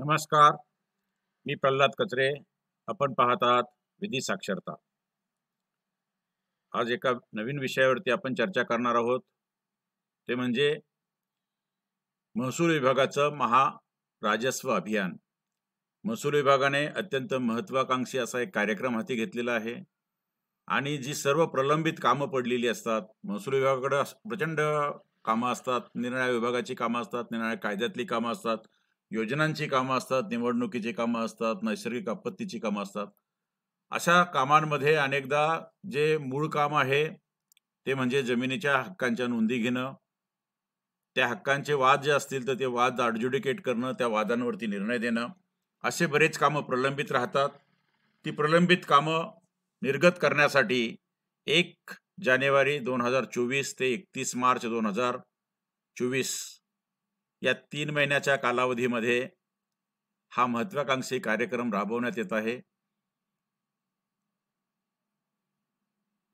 नमस्कार मी प्रल्हाद कचरे आपण पाहत आहात विधी साक्षरता आज एका नवीन विषयावरती आपण चर्चा करणार आहोत ते म्हणजे महसूल विभागाचं महा राजस्व अभियान महसूल विभागाने अत्यंत महत्वाकांक्षी असा एक कार्यक्रम हाती घेतलेला आहे आणि जी सर्व प्रलंबित कामं पडलेली असतात महसूल विभागाकडे प्रचंड कामं असतात निर्णय विभागाची कामं असतात निराळ्या कायद्यातली कामं असतात योजनांची कामं असतात निवडणुकीची कामं असतात नैसर्गिक आपत्तीची कामं असतात अशा कामांमध्ये अनेकदा जे मूळ काम आहे ते म्हणजे जमिनीच्या हक्कांच्या नोंदी घेणं त्या हक्कांचे वाद जे असतील तर ते वाद अडज्युडिकेट करणं त्या वादांवरती निर्णय देणं असे बरेच कामं प्रलंबित राहतात ती प्रलंबित कामं निर्गत करण्यासाठी एक जानेवारी दोन हजार चोवीस ते एकतीस मार्च दोन हजार चोवीस या तीन महिन्याच्या कालावधीमध्ये हा महत्वाकांक्षी कार्यक्रम राबवण्यात येत आहे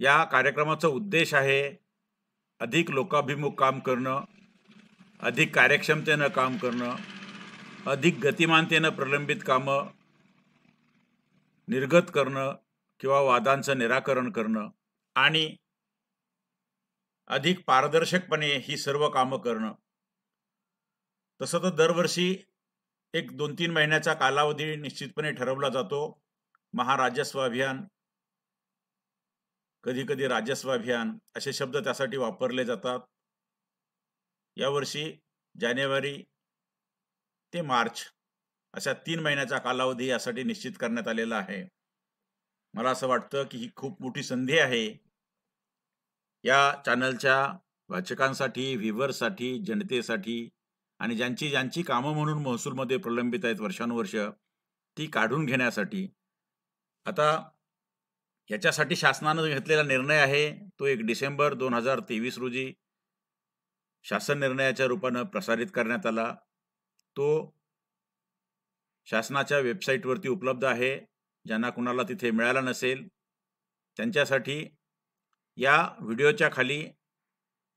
या कार्यक्रमाचा उद्देश आहे अधिक लोकाभिमुख काम करणं अधिक कार्यक्षमतेनं काम करणं अधिक गतिमानतेनं प्रलंबित कामं निर्गत करणं किंवा वादांचं निराकरण करणं आणि अधिक पारदर्शकपणे ही सर्व कामं करणं तसं तर दरवर्षी एक दोन तीन महिन्याचा कालावधी निश्चितपणे ठरवला जातो महाराजस्व अभियान कधी कधी राजस्व अभियान असे शब्द त्यासाठी वापरले जातात यावर्षी जानेवारी ते मार्च अशा तीन महिन्याचा कालावधी यासाठी निश्चित करण्यात आलेला आहे मला असं वाटतं की ही खूप मोठी संधी आहे या चॅनलच्या वाचकांसाठी व्हिव्हरसाठी जनतेसाठी आणि ज्यांची ज्यांची कामं म्हणून महसूलमध्ये प्रलंबित आहेत वर्षानुवर्ष ती काढून घेण्यासाठी आता याच्यासाठी शासनानं घेतलेला निर्णय आहे तो एक डिसेंबर दोन हजार तेवीस रोजी शासन निर्णयाच्या रूपानं प्रसारित करण्यात आला तो शासनाच्या वेबसाईटवरती उपलब्ध आहे ज्यांना कुणाला तिथे मिळाला नसेल त्यांच्यासाठी या व्हिडिओच्या खाली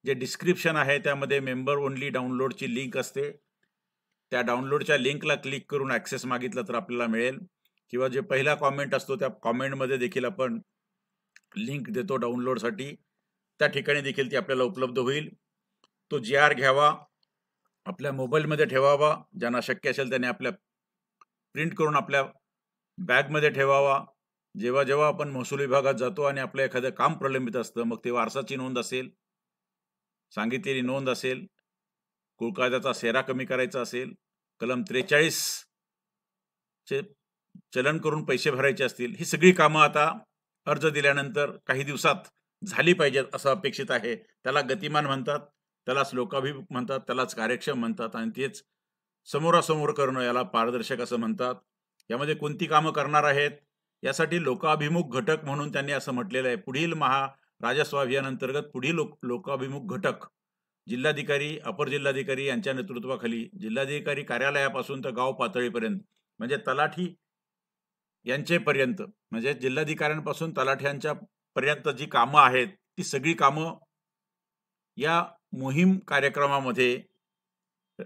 जे डिस्क्रिप्शन आहे त्यामध्ये मेंबर ओनली डाउनलोडची लिंक असते त्या डाउनलोडच्या लिंकला क्लिक करून ॲक्सेस मागितलं तर आपल्याला मिळेल किंवा जे पहिला कॉमेंट असतो त्या कॉमेंटमध्ये देखील आपण लिंक देतो डाउनलोडसाठी त्या ठिकाणी देखील ती आपल्याला उपलब्ध होईल तो जे आर घ्यावा आपल्या मोबाईलमध्ये ठेवावा ज्यांना शक्य असेल त्याने आपल्या प्रिंट करून आपल्या बॅगमध्ये ठेवावा जेव्हा जेव्हा आपण महसूल विभागात जातो आणि आपलं एखादं काम प्रलंबित असतं मग ते वारसाची नोंद असेल सांगितलेली नोंद असेल कुळकायद्याचा सेरा कमी करायचा असेल कलम त्रेचाळीस चे चलन करून पैसे भरायचे असतील ही सगळी कामं आता अर्ज दिल्यानंतर काही दिवसात झाली पाहिजेत असं अपेक्षित आहे त्याला गतिमान म्हणतात त्यालाच लोकाभिमुख म्हणतात त्यालाच कार्यक्षम म्हणतात आणि तेच समोरासमोर करणं याला पारदर्शक असं म्हणतात यामध्ये कोणती कामं करणार आहेत यासाठी लोकाभिमुख घटक म्हणून त्यांनी असं म्हटलेलं आहे पुढील महा राजस्व अंतर्गत पुढील लोक लोकाभिमुख घटक जिल्हाधिकारी अपर जिल्हाधिकारी यांच्या नेतृत्वाखाली जिल्हाधिकारी कार्यालयापासून तर गाव पातळीपर्यंत म्हणजे तलाठी यांचेपर्यंत म्हणजे जिल्हाधिकाऱ्यांपासून तलाठ्यांच्या पर्यंत जी कामं आहेत ती सगळी कामं या मोहीम कार्यक्रमामध्ये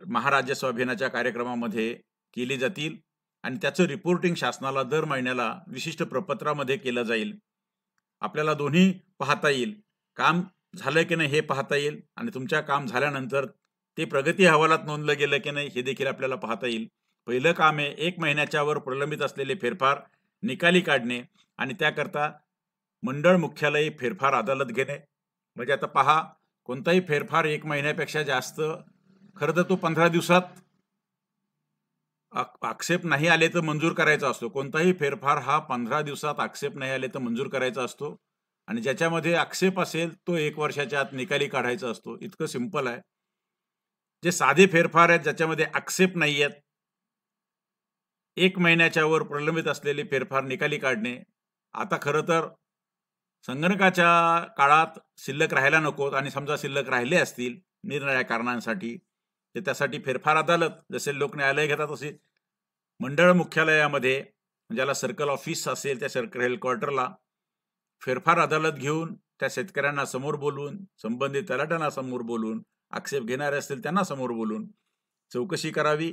महाराजस्व अभियानाच्या कार्यक्रमामध्ये केली जातील आणि त्याचं रिपोर्टिंग शासनाला दर महिन्याला विशिष्ट प्रपत्रामध्ये केलं जाईल आपल्याला दोन्ही पाहता येईल काम झालं की नाही हे पाहता येईल आणि तुमच्या काम झाल्यानंतर ते प्रगती अहवालात नोंदलं गेलं की नाही हे देखील आपल्याला पाहता येईल पहिलं काम आहे एक महिन्याच्या वर प्रलंबित असलेले फेरफार निकाली काढणे आणि त्याकरता मंडळ मुख्यालय फेरफार अदालत घेणे म्हणजे आता पहा कोणताही फेरफार एक महिन्यापेक्षा जास्त खरं तर तो पंधरा दिवसात आक्षेप नाही आले तर मंजूर करायचा असतो कोणताही फेरफार हा पंधरा दिवसात आक्षेप नाही आले तर मंजूर करायचा असतो आणि ज्याच्यामध्ये आक्षेप असेल तो एक वर्षाच्या आत निकाली काढायचा असतो इतकं सिंपल आहे जे साधे फेरफार आहेत ज्याच्यामध्ये आक्षेप नाही आहेत एक महिन्याच्या वर प्रलंबित असलेले फेरफार निकाली काढणे आता खरं तर संगणकाच्या काळात शिल्लक राहायला नकोत आणि समजा शिल्लक राहिले असतील निर्णया कारणांसाठी ते त्यासाठी फेरफार अदालत जसे लोक न्यायालय घेतात तसे मंडळ मुख्यालयामध्ये ज्याला सर्कल ऑफिस असेल त्या सर्कल क्वार्टरला फेरफार अदालत घेऊन त्या शेतकऱ्यांना समोर बोलून संबंधित तलाठ्यांना समोर बोलून आक्षेप घेणारे असतील त्यांना समोर बोलून चौकशी करावी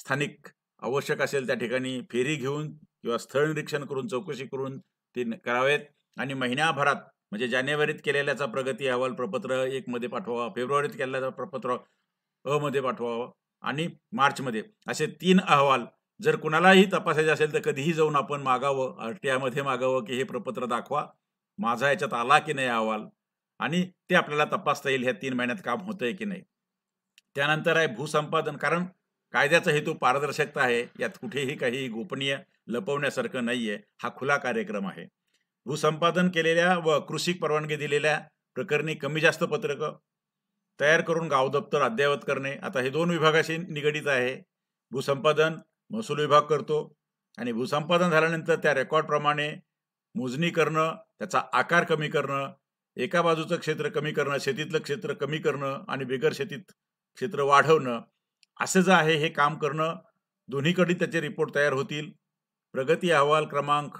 स्थानिक आवश्यक असेल त्या ठिकाणी फेरी घेऊन किंवा स्थळ निरीक्षण करून चौकशी करून ते करावेत आणि महिन्याभरात म्हणजे जानेवारीत केलेल्याचा प्रगती अहवाल प्रपत्र एक मध्ये पाठवा फेब्रुवारीत केलेल्याचा प्रपत्र अ मध्ये पाठवावं आणि मार्चमध्ये असे तीन अहवाल जर कुणालाही तपासायचे असेल तर कधीही जाऊन आपण मागावं आर टी आयमध्ये मागावं की हे प्रपत्र दाखवा माझा याच्यात आला की नाही अहवाल आणि ते आपल्याला तपासता येईल ह्या तीन महिन्यात काम होतंय की नाही त्यानंतर आहे भूसंपादन कारण कायद्याचा हेतू पारदर्शकता आहे यात कुठेही काही गोपनीय लपवण्यासारखं नाहीये हा खुला कार्यक्रम आहे भूसंपादन केलेल्या व कृषी परवानगी दिलेल्या प्रकरणी कमी जास्त पत्रकं तयार करून गाव दप्तर अद्ययावत करणे आता हे दोन विभागाशी निगडीत आहे भूसंपादन महसूल विभाग करतो आणि भूसंपादन झाल्यानंतर त्या रेकॉर्डप्रमाणे मोजणी करणं त्याचा आकार कमी करणं एका बाजूचं क्षेत्र कमी करणं शेतीतलं क्षेत्र कमी करणं आणि बिगर शेतीत क्षेत्र वाढवणं असं जे आहे हे काम करणं दोन्हीकडे त्याचे रिपोर्ट तयार होतील प्रगती अहवाल क्रमांक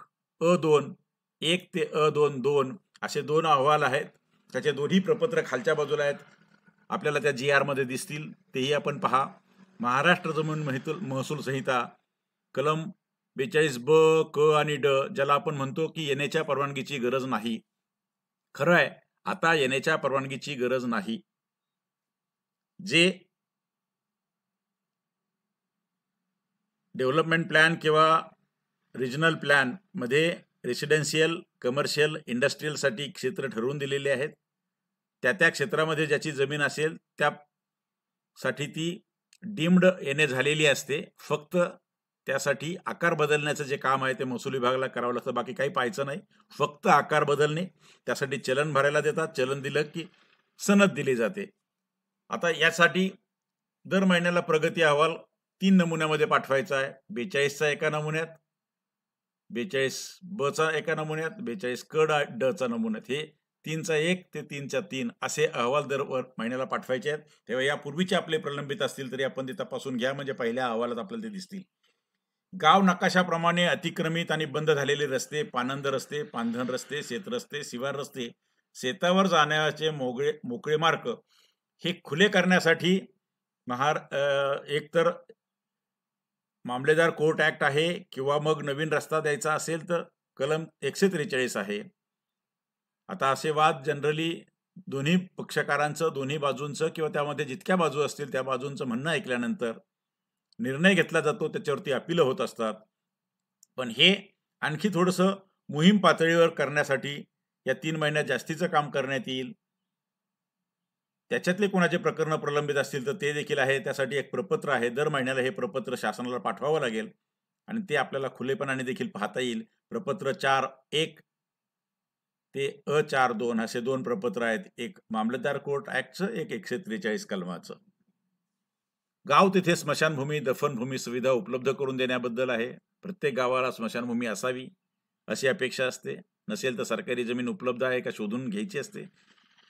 अ दोन एक ते अ दोन दोन असे दोन अहवाल आहेत त्याचे दोन्ही प्रपत्र खालच्या बाजूला आहेत आपल्याला त्या जी आरमध्ये दिसतील तेही आपण पहा महाराष्ट्र जमीन महतूल महसूल संहिता कलम बेचाळीस ब क आणि ड ज्याला आपण म्हणतो की येण्याच्या परवानगीची गरज नाही खरं आहे आता येण्याच्या परवानगीची गरज नाही जे डेव्हलपमेंट प्लॅन किंवा रिजनल प्लॅनमध्ये रेसिडेन्शियल कमर्शियल इंडस्ट्रीयलसाठी क्षेत्र ठरवून दिलेले आहेत त्या त्या क्षेत्रामध्ये ज्याची जमीन असेल त्यासाठी ती डिम्ड येणे झालेली असते फक्त त्यासाठी आकार बदलण्याचं जे काम आहे ते महसूल विभागाला करावं लागतं बाकी काही पाहायचं नाही फक्त आकार बदलणे त्यासाठी चलन भरायला देतात चलन दिलं की सनद दिली जाते आता यासाठी दर महिन्याला प्रगती अहवाल तीन नमुन्यामध्ये पाठवायचा आहे बेचाळीसचा एका नमुन्यात बेचाळीस बचा एका नमुन्यात बेचाळीस क डचा नमुन्यात हे तीनचा एक ते तीनचा तीन असे अहवाल दर महिन्याला पाठवायचे आहेत तेव्हा यापूर्वीचे आपले प्रलंबित असतील तरी आपण ते तपासून घ्या म्हणजे पहिल्या अहवालात आपल्याला ते दिसतील गाव नकाशाप्रमाणे अतिक्रमित आणि बंद झालेले रस्ते पानंद रस्ते पानधन रस्ते शेतरस्ते शिवार रस्ते शेतावर जाण्याचे मोगळे मोकळे मार्ग हे खुले करण्यासाठी महार एकतर मामलेदार कोर्ट ऍक्ट आहे किंवा मग नवीन रस्ता द्यायचा असेल तर कलम एकशे त्रेचाळीस आहे आता असे वाद जनरली दोन्ही पक्षकारांचं दोन्ही बाजूंचं किंवा त्यामध्ये जितक्या बाजू असतील त्या बाजूंचं म्हणणं ऐकल्यानंतर निर्णय घेतला जातो त्याच्यावरती अपिलं होत असतात पण हे आणखी थोडंसं मोहीम पातळीवर करण्यासाठी या तीन महिन्यात जास्तीचं काम करण्यात येईल त्याच्यातले कोणाचे प्रकरणं प्रलंबित असतील तर ते देखील आहे त्यासाठी एक प्रपत्र आहे दर महिन्याला हे प्रपत्र शासनाला पाठवावं लागेल आणि ते आपल्याला खुलेपणाने देखील पाहता येईल प्रपत्र चार एक ते अ चार दोन असे दोन प्रपत्र आहेत एक मामलेदार कोर्ट ऍक्टचं एक एकशे त्रेचाळीस कलमाचं गाव तिथे स्मशानभूमी दफनभूमी सुविधा उपलब्ध करून देण्याबद्दल आहे प्रत्येक गावाला स्मशानभूमी असावी अशी अपेक्षा असते नसेल तर सरकारी जमीन उपलब्ध आहे का शोधून घ्यायची असते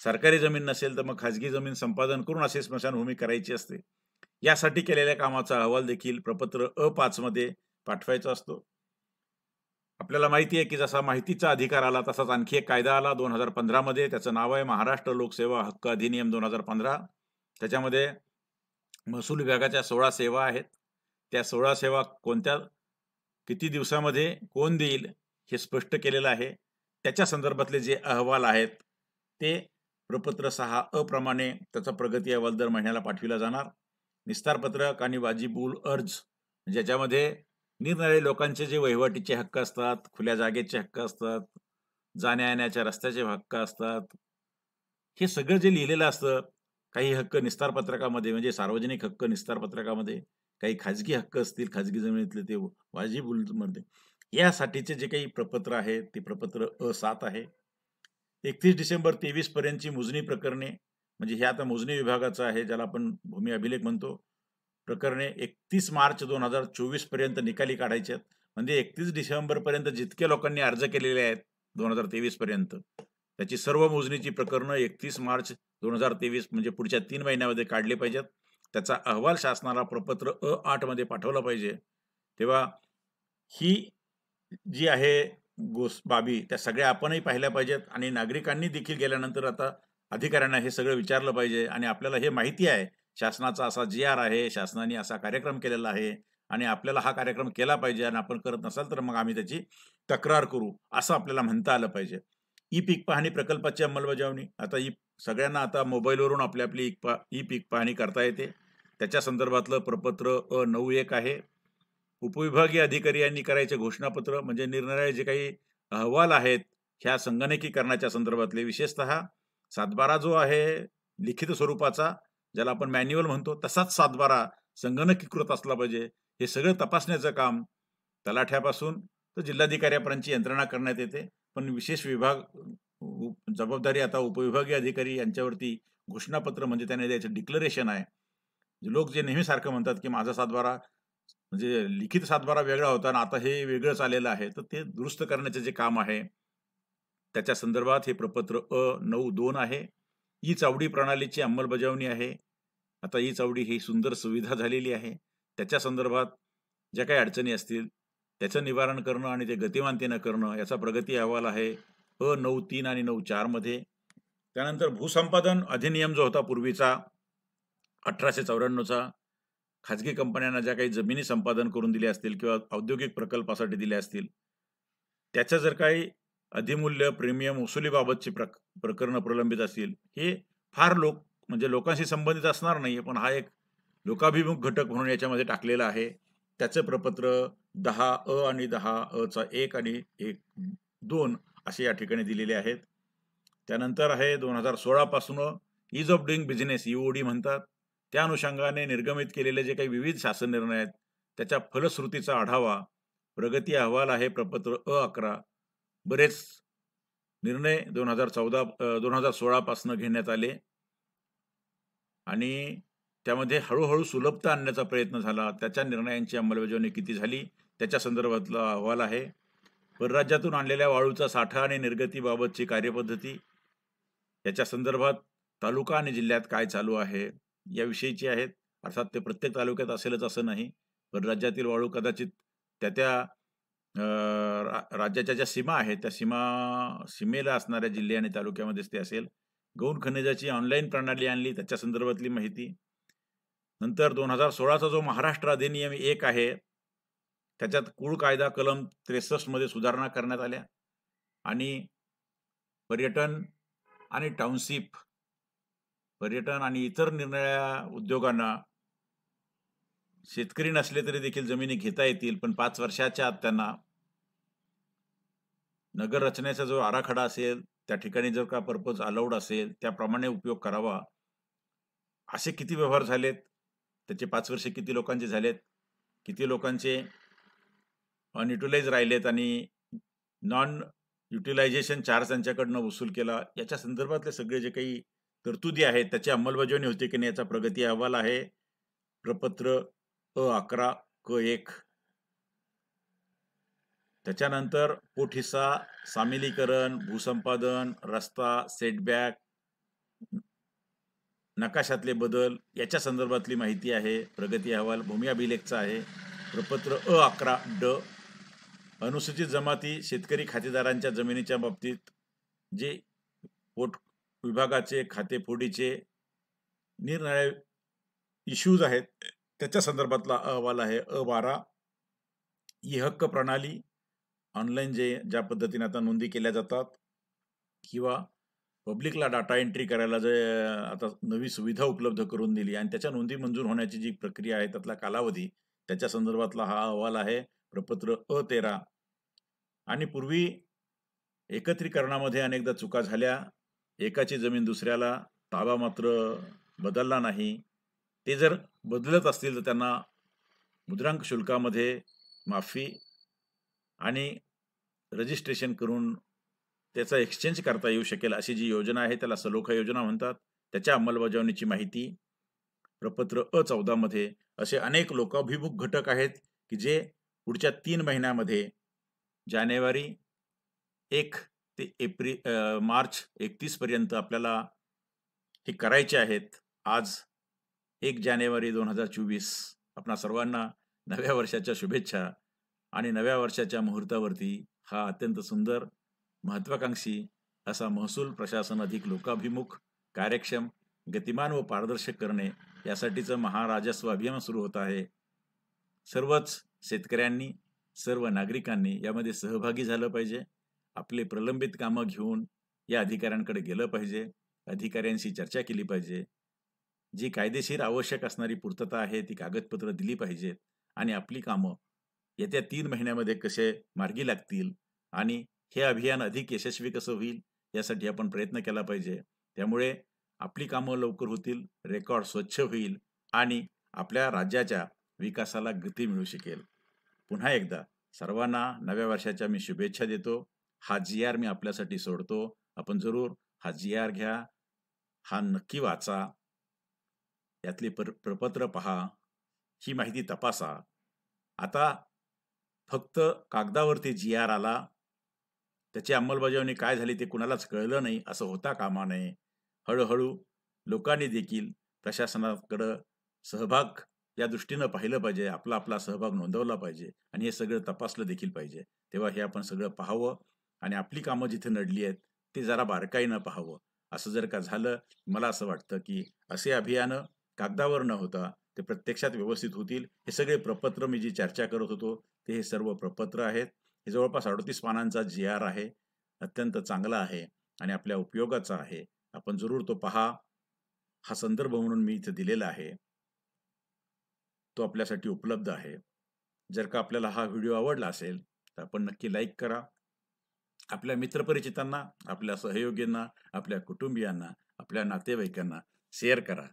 सरकारी जमीन नसेल तर मग खाजगी जमीन संपादन करून असे स्मशानभूमी करायची असते यासाठी केलेल्या कामाचा अहवाल देखील प्रपत्र अ पाचमध्ये पाठवायचा असतो आपल्याला माहिती आहे की जसा माहितीचा अधिकार आला तसाच आणखी एक कायदा आला दोन हजार पंधरामध्ये त्याचं नाव आहे महाराष्ट्र लोकसेवा हक्क अधिनियम दोन हजार पंधरा त्याच्यामध्ये महसूल विभागाच्या सोळा सेवा आहेत त्या सोळा सेवा कोणत्या किती दिवसामध्ये कोण देईल हे स्पष्ट केलेलं आहे त्याच्या संदर्भातले जे अहवाल आहेत ते प्रपत्र सहा अप्रमाणे त्याचा प्रगती अहवाल दर महिन्याला पाठविला जाणार निस्तारपत्रक आणि वाजिबूल अर्ज ज्याच्यामध्ये निरनिराळे लोकांचे जे वहिवाटीचे हक्क असतात खुल्या जागेचे हक्क असतात जाण्या रस्त्याचे हक्क असतात हे सगळं जे लिहिलेलं असतं काही हक्क निस्तार पत्रकामध्ये म्हणजे सार्वजनिक हक्क निस्तार पत्रकामध्ये काही खाजगी हक्क असतील खाजगी जमिनीतले ते वाजी मध्ये यासाठीचे जे काही प्रपत्र आहे ते प्रपत्र अ सात आहे एकतीस डिसेंबर तेवीसपर्यंतची पर्यंतची मोजणी प्रकरणे म्हणजे हे आता मोजणी विभागाचं आहे ज्याला आपण भूमी अभिलेख म्हणतो प्रकरणे एकतीस मार्च दोन हजार चोवीस पर्यंत निकाली काढायचे आहेत म्हणजे एकतीस डिसेंबर पर्यंत जितके लोकांनी अर्ज केलेले आहेत दोन हजार तेवीस पर्यंत त्याची सर्व मोजणीची प्रकरणं एकतीस मार्च दोन हजार तेवीस म्हणजे पुढच्या तीन महिन्यामध्ये काढले पाहिजेत त्याचा अहवाल शासनाला प्रपत्र अ आठमध्ये पाठवला पाहिजे तेव्हा ही जी आहे गोस बाबी त्या सगळ्या आपणही पाहिल्या पाहिजेत आणि नागरिकांनी देखील गेल्यानंतर आता अधिकाऱ्यांना हे सगळं विचारलं पाहिजे आणि आपल्याला हे माहिती आहे शासनाचा असा जी आर आहे शासनाने असा कार्यक्रम केलेला आहे आणि आपल्याला हा कार्यक्रम केला पाहिजे आणि आपण करत नसाल तर मग आम्ही त्याची तक्रार करू असं आपल्याला म्हणता आलं पाहिजे ई पीक पाहणी प्रकल्पाची अंमलबजावणी आता ई सगळ्यांना आता मोबाईलवरून आपली आपली ई पा ई पीक पाहणी करता येते त्याच्या संदर्भातलं प्रपत्र अ नऊ एक आहे उपविभागीय अधिकारी यांनी करायचे घोषणापत्र म्हणजे निर्णय जे काही अहवाल आहेत ह्या संगणकीकरणाच्या संदर्भातले विशेषतः सातबारा जो आहे लिखित स्वरूपाचा ज्याला आपण मॅन्युअल म्हणतो तसाच सातबारा संगणकीकृत असला पाहिजे हे सगळं तपासण्याचं काम तलाठ्यापासून तर जिल्हाधिकाऱ्यापर्यंतची यंत्रणा करण्यात येते पण विशेष विभाग जबाबदारी आता उपविभागीय अधिकारी यांच्यावरती घोषणापत्र म्हणजे त्याने द्यायचं डिक्लरेशन आहे लोक जे नेहमी सारखं म्हणतात की माझा सातबारा म्हणजे लिखित सातबारा वेगळा होता आणि आता हे वेगळंच आलेलं आहे तर ते दुरुस्त करण्याचे जे काम आहे त्याच्या संदर्भात हे प्रपत्र अ नऊ दोन आहे ई चावडी प्रणालीची अंमलबजावणी आहे आता ई चावडी ही सुंदर सुविधा झालेली आहे त्याच्या संदर्भात ज्या काही अडचणी असतील त्याचं निवारण करणं आणि ते गतिमानतेनं करणं याचा प्रगती अहवाल आहे अ नऊ तीन आणि नऊ चारमध्ये त्यानंतर भूसंपादन अधिनियम जो होता पूर्वीचा अठराशे चौऱ्याण्णवचा खाजगी कंपन्यांना ज्या काही जमिनी संपादन करून दिल्या असतील किंवा औद्योगिक प्रकल्पासाठी दिल्या असतील त्याचं जर काही अधिमूल्य प्रीमियम वसुलीबाबतची प्रक प्रकरणं प्रलंबित असतील हे फार लोक म्हणजे लोकांशी संबंधित असणार नाही पण हा एक लोकाभिमुख घटक म्हणून याच्यामध्ये टाकलेला आहे त्याचं प्रपत्र दहा अ आणि दहा अ चा एक आणि एक दोन असे या ठिकाणी दिलेले आहेत त्यानंतर आहे दोन हजार सोळापासून ease of doing business EOD म्हणतात त्या अनुषंगाने निर्गमित केलेले जे काही विविध शासन निर्णय आहेत त्याच्या फलश्रुतीचा आढावा प्रगती अहवाल आहे प्रपत्र अ अकरा बरेच निर्णय दोन हजार चौदा दोन हजार सोळापासनं घेण्यात आले आणि त्यामध्ये हळूहळू सुलभता आणण्याचा प्रयत्न झाला त्याच्या निर्णयांची अंमलबजावणी किती झाली त्याच्या संदर्भातला अहवाल आहे परराज्यातून आणलेल्या वाळूचा साठा आणि निर्गतीबाबतची कार्यपद्धती याच्या संदर्भात तालुका आणि जिल्ह्यात काय चालू आहे याविषयीची आहेत अर्थात ते प्रत्येक तालुक्यात असेलच असं नाही परराज्यातील वाळू कदाचित त्या त्या राज्याच्या ज्या सीमा आहेत त्या सीमा सीमेला असणाऱ्या जिल्हे आणि तालुक्यामध्येच ते असेल गौण खनिजाची ऑनलाईन प्रणाली आणली त्याच्या संदर्भातली माहिती नंतर दोन हजार सोळाचा जो महाराष्ट्र अधिनियम एक आहे त्याच्यात कुळ कायदा कलम त्रेसष्टमध्ये सुधारणा करण्यात आल्या आणि पर्यटन आणि टाउनशिप पर्यटन आणि इतर निर्णया उद्योगांना शेतकरी नसले तरी देखील जमिनी घेता येतील पण पाच वर्षाच्या आत त्यांना नगर रचनेचा जो आराखडा असेल त्या ठिकाणी जर का पर्पज अलाउड असेल त्याप्रमाणे उपयोग करावा असे किती व्यवहार झालेत त्याचे पाच वर्षे किती लोकांचे झालेत किती लोकांचे अनयुटिलाइज राहिलेत आणि नॉन युटिलायझेशन चार्ज त्यांच्याकडनं वसूल केला याच्या संदर्भातले सगळे जे काही तरतुदी आहेत त्याची अंमलबजावणी होते की नाही याचा प्रगती अहवाल आहे प्रपत्र अ अकरा क एक त्याच्यानंतर हिस्सा सामिलीकरण भूसंपादन रस्ता सेटबॅक नकाशातले बदल याच्या संदर्भातली माहिती आहे प्रगती अहवाल भूमी अभिलेखचा आहे प्रपत्र अ अकरा ड अनुसूचित जमाती शेतकरी खातेदारांच्या जमिनीच्या बाबतीत जे पोट विभागाचे खातेफोडीचे निरनिळे इश्यूज आहेत त्याच्या संदर्भातला अहवाल आहे अ बारा ई हक्क प्रणाली ऑनलाईन जे ज्या पद्धतीने आता नोंदी केल्या जातात किंवा पब्लिकला डाटा एंट्री करायला जे आता नवी सुविधा उपलब्ध करून दिली आणि त्याच्या नोंदी मंजूर होण्याची जी प्रक्रिया आहे त्यातला कालावधी त्याच्या संदर्भातला हा अहवाल आहे प्रपत्र अ तेरा आणि पूर्वी एकत्रीकरणामध्ये अनेकदा चुका झाल्या एकाची जमीन दुसऱ्याला ताबा मात्र बदलला नाही ते जर बदलत असतील तर त्यांना मुद्रांक शुल्कामध्ये माफी आणि रजिस्ट्रेशन करून त्याचा एक्सचेंज करता येऊ शकेल अशी जी योजना आहे त्याला सलोखा योजना म्हणतात त्याच्या अंमलबजावणीची माहिती प्रपत्र अ चौदामध्ये असे अनेक लोकाभिमुख घटक आहेत की जे पुढच्या तीन महिन्यामध्ये जानेवारी एक ते एप्रिल मार्च एकतीसपर्यंत आपल्याला हे करायचे आहेत आज एक जानेवारी दोन हजार चोवीस आपणा सर्वांना नव्या वर्षाच्या शुभेच्छा आणि नव्या वर्षाच्या मुहूर्तावरती हा अत्यंत सुंदर महत्वाकांक्षी असा महसूल प्रशासन अधिक लोकाभिमुख कार्यक्षम गतिमान व पारदर्शक करणे यासाठीचं महाराजस्व अभियान सुरू होत आहे सर्वच शेतकऱ्यांनी सर्व नागरिकांनी यामध्ये सहभागी झालं पाहिजे आपले प्रलंबित कामं घेऊन या अधिकाऱ्यांकडे गेलं पाहिजे अधिकाऱ्यांशी चर्चा केली पाहिजे जी कायदेशीर आवश्यक असणारी पूर्तता आहे ती कागदपत्र दिली पाहिजेत आणि आपली कामं येत्या तीन महिन्यामध्ये कसे मार्गी लागतील आणि हे अभियान अधिक यशस्वी कसं होईल यासाठी आपण प्रयत्न केला पाहिजे त्यामुळे आपली कामं लवकर होतील रेकॉर्ड स्वच्छ होईल आणि आपल्या राज्याच्या विकासाला गती मिळू शकेल पुन्हा एकदा सर्वांना नव्या वर्षाच्या मी शुभेच्छा देतो हा जी आर मी आपल्यासाठी सोडतो आपण जरूर हा जी आर घ्या हा नक्की वाचा यातली प्रपत्र पहा ही माहिती तपासा आता फक्त कागदावरती जी आर आला त्याची अंमलबजावणी काय झाली ते कुणालाच कळलं नाही असं होता कामा नये हळूहळू लोकांनी देखील प्रशासनाकडं सहभाग या दृष्टीनं पाहिलं पाहिजे आपला आपला सहभाग नोंदवला पाहिजे आणि हे सगळं तपासलं देखील पाहिजे तेव्हा हे आपण सगळं पाहावं आणि आपली कामं जिथे नडली आहेत ते जरा बारकाईनं पाहावं असं जर का झालं मला असं वाटतं की असे अभियानं कागदावर न होता ते प्रत्यक्षात व्यवस्थित होतील हे सगळे प्रपत्र मी जी चर्चा करत होतो ते हे सर्व प्रपत्र आहेत हे जवळपास अडतीस पानांचा जी आर आहे अत्यंत चांगला आहे आणि आपल्या उपयोगाचा आहे आपण जरूर तो पहा हा संदर्भ म्हणून मी इथे दिलेला आहे तो आपल्यासाठी उपलब्ध आहे जर का आपल्याला हा व्हिडिओ आवडला असेल तर आपण नक्की लाईक करा आपल्या मित्रपरिचितांना आपल्या सहयोगींना आपल्या कुटुंबियांना आपल्या नातेवाईकांना शेअर करा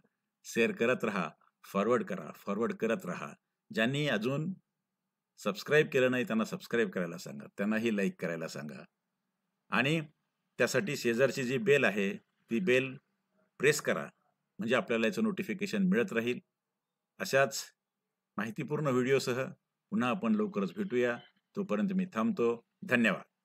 शेअर करत राहा फॉरवर्ड करा फॉरवर्ड करत राहा ज्यांनी अजून सबस्क्राईब केलं नाही त्यांना सबस्क्राईब करायला सांगा त्यांनाही लाईक करायला सांगा आणि त्यासाठी शेजारची जी बेल आहे ती बेल प्रेस करा म्हणजे आपल्याला याचं नोटिफिकेशन मिळत राहील अशाच माहितीपूर्ण व्हिडिओसह पुन्हा आपण लवकरच भेटूया तोपर्यंत मी थांबतो धन्यवाद